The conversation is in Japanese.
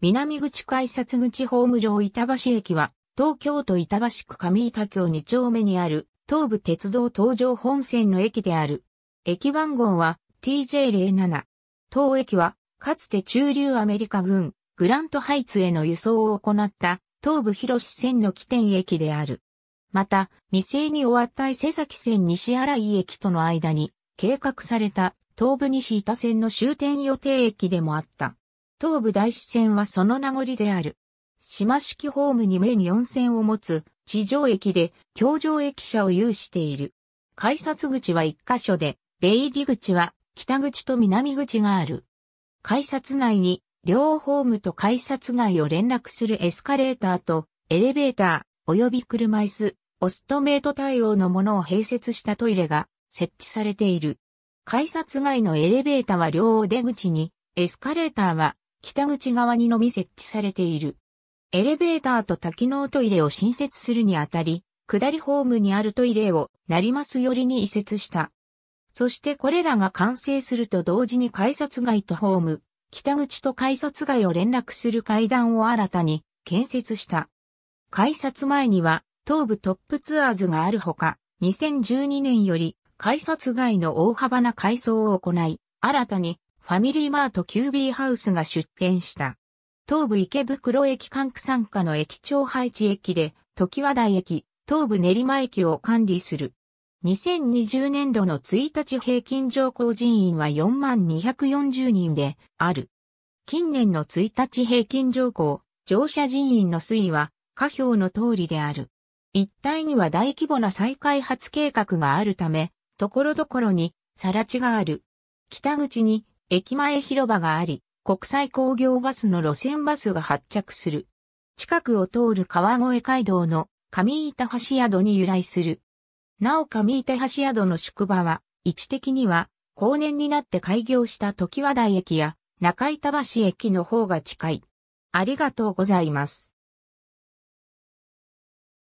南口改札口ホーム上板橋駅は、東京都板橋区上板橋2丁目にある、東武鉄道東上本線の駅である。駅番号は TJ07。当駅は、かつて中流アメリカ軍、グラントハイツへの輸送を行った東武広市線の起点駅である。また、未成に終わった伊勢崎線西新井駅との間に計画された東武西板線の終点予定駅でもあった。東武大師線はその名残である。島式ホームに面四線を持つ地上駅で京上駅舎を有している。改札口は一箇所で、出入り口は北口と南口がある。改札内に両ホームと改札外を連絡するエスカレーターとエレベーター及び車椅子、オストメイト対応のものを併設したトイレが設置されている。改札外のエレベーターは両出口に、エスカレーターは北口側にのみ設置されている。エレベーターと多機能トイレを新設するにあたり、下りホームにあるトイレを、なりますよりに移設した。そしてこれらが完成すると同時に改札外とホーム、北口と改札外を連絡する階段を新たに建設した。改札前には東部トップツアーズがあるほか、2012年より改札外の大幅な改装を行い、新たにファミリーマート qb ハウスが出店した。東武池袋駅管区参加の駅長配置駅で、時和台駅、東武練馬駅を管理する。2020年度の1日平均乗降人員は4240人である。近年の1日平均乗降、乗車人員の推移は、下表の通りである。一帯には大規模な再開発計画があるため、ところどころに、さら地がある。北口に駅前広場があり、国際工業バスの路線バスが発着する。近くを通る川越街道の上板橋宿に由来する。なお上板橋宿の宿場は、位置的には、後年になって開業した時和台駅や中板橋駅の方が近い。ありがとうございます。